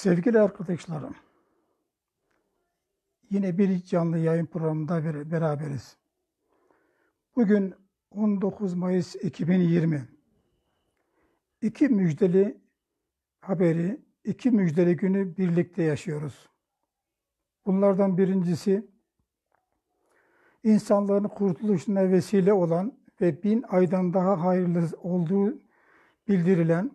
Sevgili arkadaşlarım, yine bir canlı yayın programında beraberiz. Bugün 19 Mayıs 2020. İki müjdeli haberi, iki müjdeli günü birlikte yaşıyoruz. Bunlardan birincisi, insanların kurtuluşuna vesile olan ve bin aydan daha hayırlı olduğu bildirilen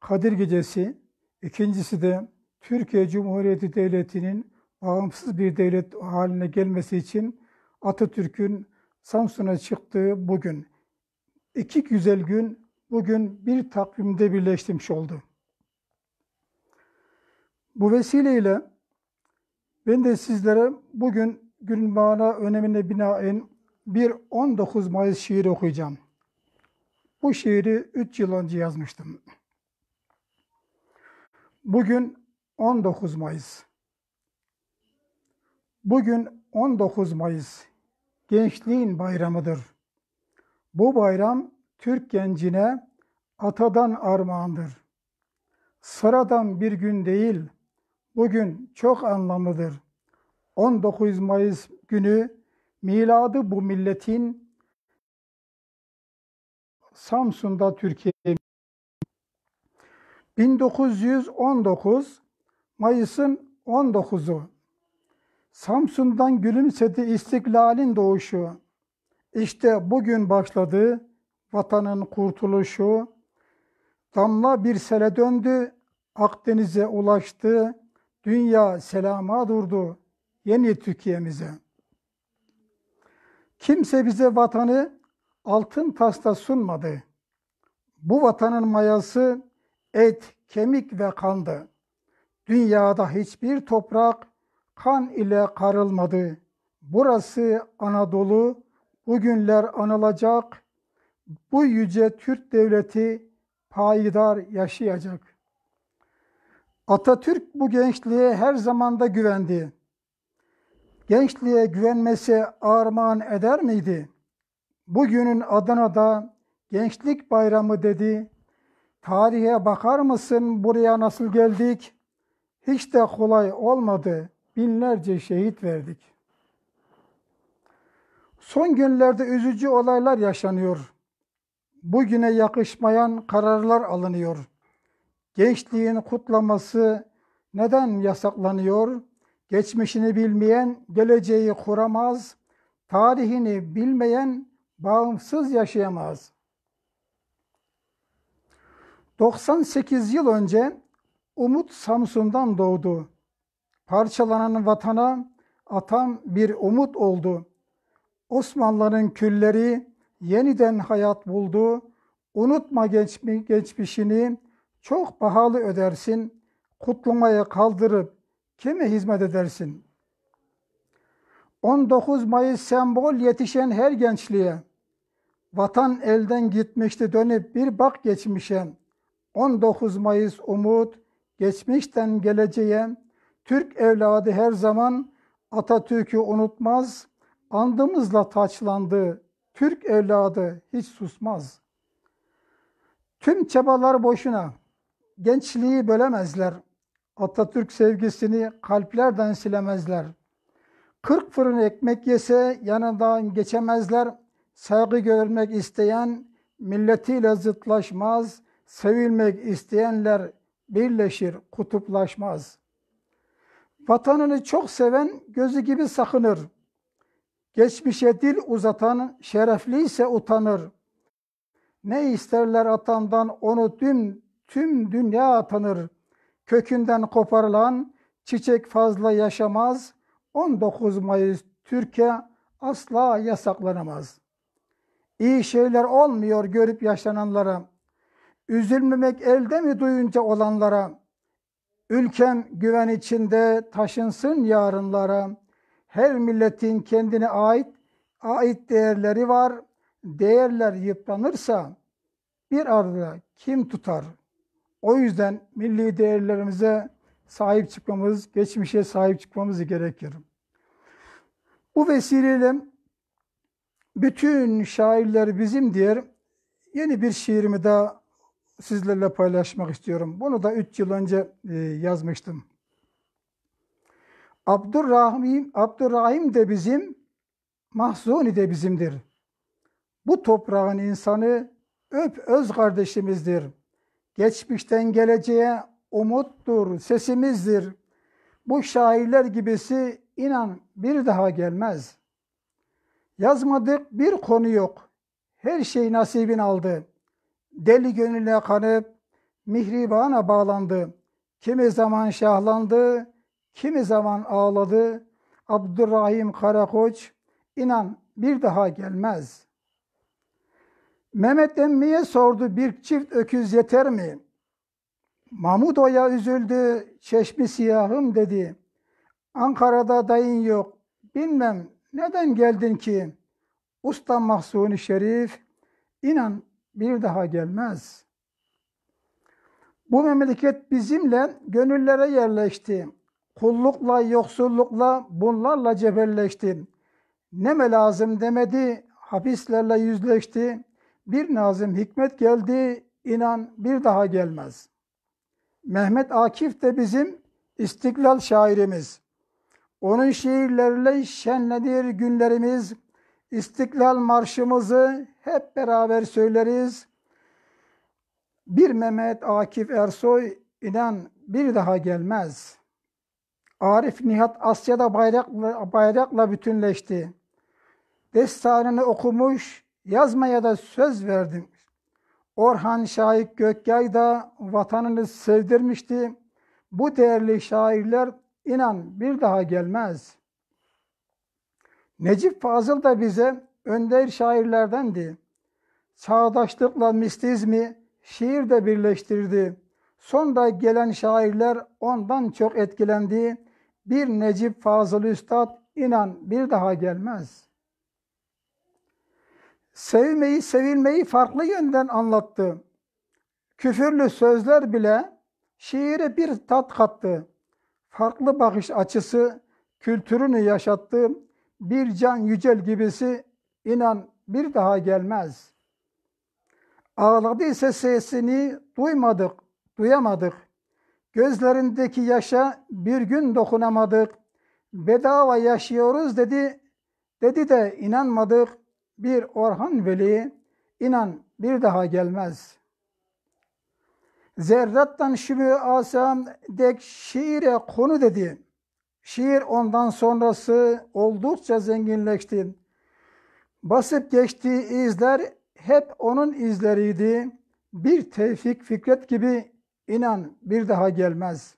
Kadir Gecesi, ikincisi de Türkiye Cumhuriyeti Devleti'nin bağımsız bir devlet haline gelmesi için Atatürk'ün Samsun'a çıktığı bugün iki güzel gün bugün bir takvimde birleştirmiş oldu. Bu vesileyle ben de sizlere bugün günün mana önemine binaen bir 19 Mayıs şiiri okuyacağım. Bu şiiri 3 yıl önce yazmıştım. Bugün 19 Mayıs. Bugün 19 Mayıs gençliğin bayramıdır. Bu bayram Türk gencine atadan armağandır. Sıradan bir gün değil, bugün çok anlamlıdır. 19 Mayıs günü miladı bu milletin Samsun'da Türkiye 1919 Mayıs'ın 19'u, Samsun'dan gülümsedi istiklalin doğuşu, İşte bugün başladı vatanın kurtuluşu, damla bir sele döndü, Akdeniz'e ulaştı, dünya selama durdu yeni Türkiye'mize. Kimse bize vatanı altın tasta sunmadı. Bu vatanın mayası et, kemik ve kandı. Dünyada hiçbir toprak kan ile karılmadı. Burası Anadolu, bugünler anılacak. Bu yüce Türk devleti payidar yaşayacak. Atatürk bu gençliğe her zamanda güvendi. Gençliğe güvenmesi armağan eder miydi? Bugünün Adana'da gençlik bayramı dedi. Tarihe bakar mısın buraya nasıl geldik? Hiç de kolay olmadı. Binlerce şehit verdik. Son günlerde üzücü olaylar yaşanıyor. Bugüne yakışmayan kararlar alınıyor. Gençliğin kutlaması neden yasaklanıyor? Geçmişini bilmeyen geleceği kuramaz. Tarihini bilmeyen bağımsız yaşayamaz. 98 yıl önce Umut Samsun'dan doğdu. Parçalanan vatana atan bir umut oldu. Osmanlı'nın külleri yeniden hayat buldu. Unutma geçmişini, çok pahalı ödersin. Kutlamaya kaldırıp kime hizmet edersin? 19 Mayıs sembol yetişen her gençliğe. Vatan elden gitmişti dönüp bir bak geçmişe. 19 Mayıs umut, geçmişten geleceğe, Türk evladı her zaman Atatürk'ü unutmaz, andımızla taçlandı, Türk evladı hiç susmaz. Tüm çabalar boşuna, gençliği bölemezler, Atatürk sevgisini kalplerden silemezler. Kırk fırın ekmek yese yanından geçemezler, saygı görmek isteyen milletiyle zıtlaşmaz, sevilmek isteyenler birleşir, kutuplaşmaz. Vatanını çok seven gözü gibi sakınır. Geçmişe dil uzatan şerefli ise utanır. Ne isterler atandan onu tüm, tüm dünya atanır. Kökünden koparılan çiçek fazla yaşamaz. 19 Mayıs Türkiye asla yasaklanamaz. İyi şeyler olmuyor görüp yaşananlara. Üzülmemek elde mi duyunca olanlara? Ülkem güven içinde taşınsın yarınlara. Her milletin kendine ait ait değerleri var. Değerler yıpranırsa bir arada kim tutar? O yüzden milli değerlerimize sahip çıkmamız, geçmişe sahip çıkmamız gerekir. Bu vesileyle bütün şairler bizim diğer yeni bir şiirimi daha sizlerle paylaşmak istiyorum. Bunu da 3 yıl önce e, yazmıştım. Abdurrahim, Abdurrahim de bizim, Mahzuni de bizimdir. Bu toprağın insanı öp öz kardeşimizdir. Geçmişten geleceğe umuttur, sesimizdir. Bu şairler gibisi inan bir daha gelmez. Yazmadık bir konu yok. Her şey nasibin aldı deli gönüle kanıp mihribana bağlandı. Kimi zaman şahlandı, kimi zaman ağladı. Abdurrahim Karakoç, inan bir daha gelmez. Mehmet emmiye sordu bir çift öküz yeter mi? oya üzüldü, çeşmi siyahım dedi. Ankara'da dayın yok, bilmem neden geldin ki? Usta Mahsuni Şerif, inan bir daha gelmez. Bu memleket bizimle gönüllere yerleşti. Kullukla, yoksullukla, bunlarla cebelleşti. Neme lazım demedi, hapislerle yüzleşti. Bir nazım hikmet geldi, inan bir daha gelmez. Mehmet Akif de bizim istiklal şairimiz. Onun şiirleriyle şenlenir günlerimiz, İstiklal Marşımızı hep beraber söyleriz. Bir Mehmet Akif Ersoy inan bir daha gelmez. Arif Nihat Asya'da bayrakla, bayrakla bütünleşti. Destanını okumuş, yazmaya da söz verdim. Orhan Şahik Gökyay da vatanını sevdirmişti. Bu değerli şairler inan bir daha gelmez.'' Necip Fazıl da bize önder şairlerdendi. Çağdaşlıkla mistizmi şiirde birleştirdi. Sonra gelen şairler ondan çok etkilendi. Bir Necip Fazıl Üstad inan bir daha gelmez. Sevmeyi, sevilmeyi farklı yönden anlattı. Küfürlü sözler bile şiire bir tat kattı. Farklı bakış açısı kültürünü yaşattı bir can yücel gibisi inan bir daha gelmez. Ağladı ise sesini duymadık, duyamadık. Gözlerindeki yaşa bir gün dokunamadık. Bedava yaşıyoruz dedi. Dedi de inanmadık. Bir Orhan Veli inan bir daha gelmez. Zerrattan şümü asam dek şiire konu dedi. Şiir ondan sonrası oldukça zenginleşti. Basıp geçtiği izler hep onun izleriydi. Bir Tevfik Fikret gibi inan bir daha gelmez.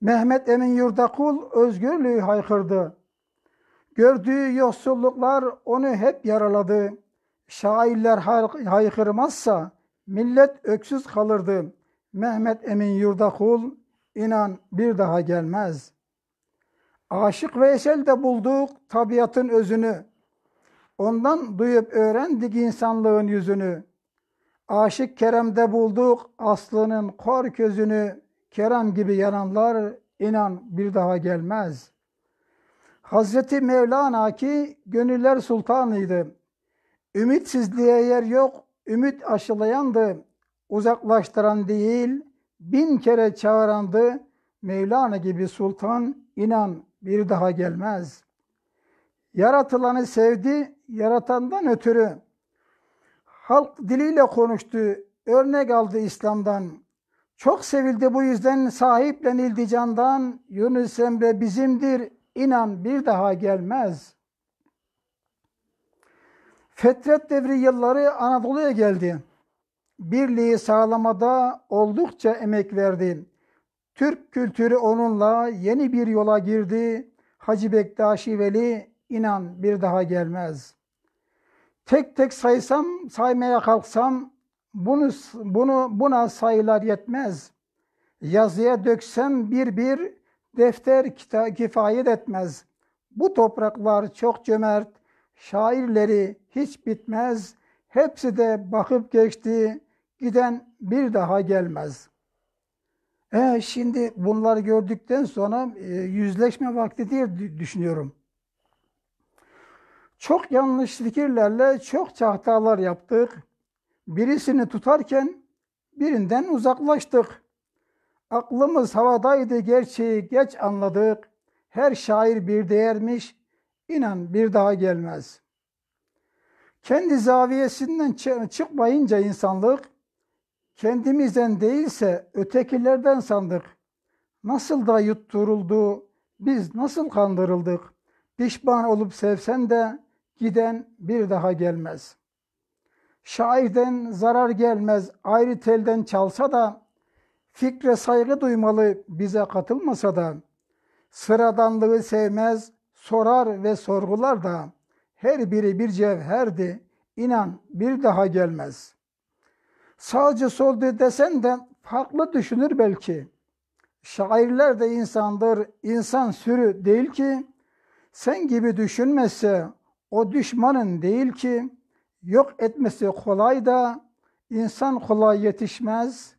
Mehmet Emin Yurdakul özgürlüğü haykırdı. Gördüğü yoksulluklar onu hep yaraladı. Şairler haykırmazsa millet öksüz kalırdı. Mehmet Emin Yurdakul inan bir daha gelmez.'' Aşık Veysel de bulduk tabiatın özünü. Ondan duyup öğrendik insanlığın yüzünü. Aşık Kerem'de bulduk aslının kor közünü. Kerem gibi yananlar inan bir daha gelmez. Hazreti Mevlana ki gönüller sultanıydı. Ümitsizliğe yer yok, ümit aşılayandı. Uzaklaştıran değil, bin kere çağırandı. Mevlana gibi sultan inan bir daha gelmez. Yaratılanı sevdi, yaratandan ötürü. Halk diliyle konuştu, örnek aldı İslam'dan. Çok sevildi bu yüzden sahiplenildi candan. Yunus Emre bizimdir, inan bir daha gelmez. Fetret devri yılları Anadolu'ya geldi. Birliği sağlamada oldukça emek verdi. Türk kültürü onunla yeni bir yola girdi. Hacı Bektaşi Veli inan bir daha gelmez. Tek tek saysam, saymaya kalksam bunu, bunu buna sayılar yetmez. Yazıya döksem bir bir defter kita kifayet etmez. Bu topraklar çok cömert, şairleri hiç bitmez. Hepsi de bakıp geçti, giden bir daha gelmez.'' E, şimdi bunları gördükten sonra e, yüzleşme vakti diye düşünüyorum. Çok yanlış fikirlerle çok hatalar yaptık. Birisini tutarken birinden uzaklaştık. Aklımız havadaydı gerçeği geç anladık. Her şair bir değermiş, İnan bir daha gelmez. Kendi zaviyesinden çıkmayınca insanlık, kendimizden değilse ötekilerden sandık. Nasıl da yutturuldu, biz nasıl kandırıldık. Pişman olup sevsen de giden bir daha gelmez. Şairden zarar gelmez, ayrı telden çalsa da, fikre saygı duymalı bize katılmasa da, sıradanlığı sevmez, sorar ve sorgular da, her biri bir cevherdi, inan bir daha gelmez.'' sağcı solcu desen de farklı düşünür belki. Şairler de insandır, insan sürü değil ki. Sen gibi düşünmezse o düşmanın değil ki. Yok etmesi kolay da insan kolay yetişmez.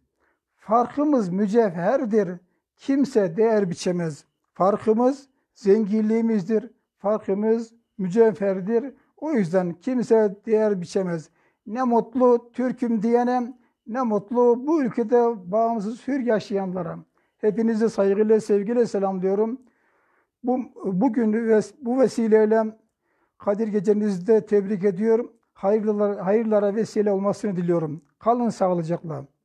Farkımız mücevherdir, kimse değer biçemez. Farkımız zenginliğimizdir, farkımız mücevherdir. O yüzden kimse değer biçemez.'' Ne mutlu Türk'üm diyene, ne mutlu bu ülkede bağımsız hür yaşayanlara. Hepinizi saygıyla, sevgiyle selamlıyorum. Bu, bugün bu vesileyle Kadir gecenizde tebrik ediyorum. Hayırlara, hayırlara vesile olmasını diliyorum. Kalın sağlıcakla.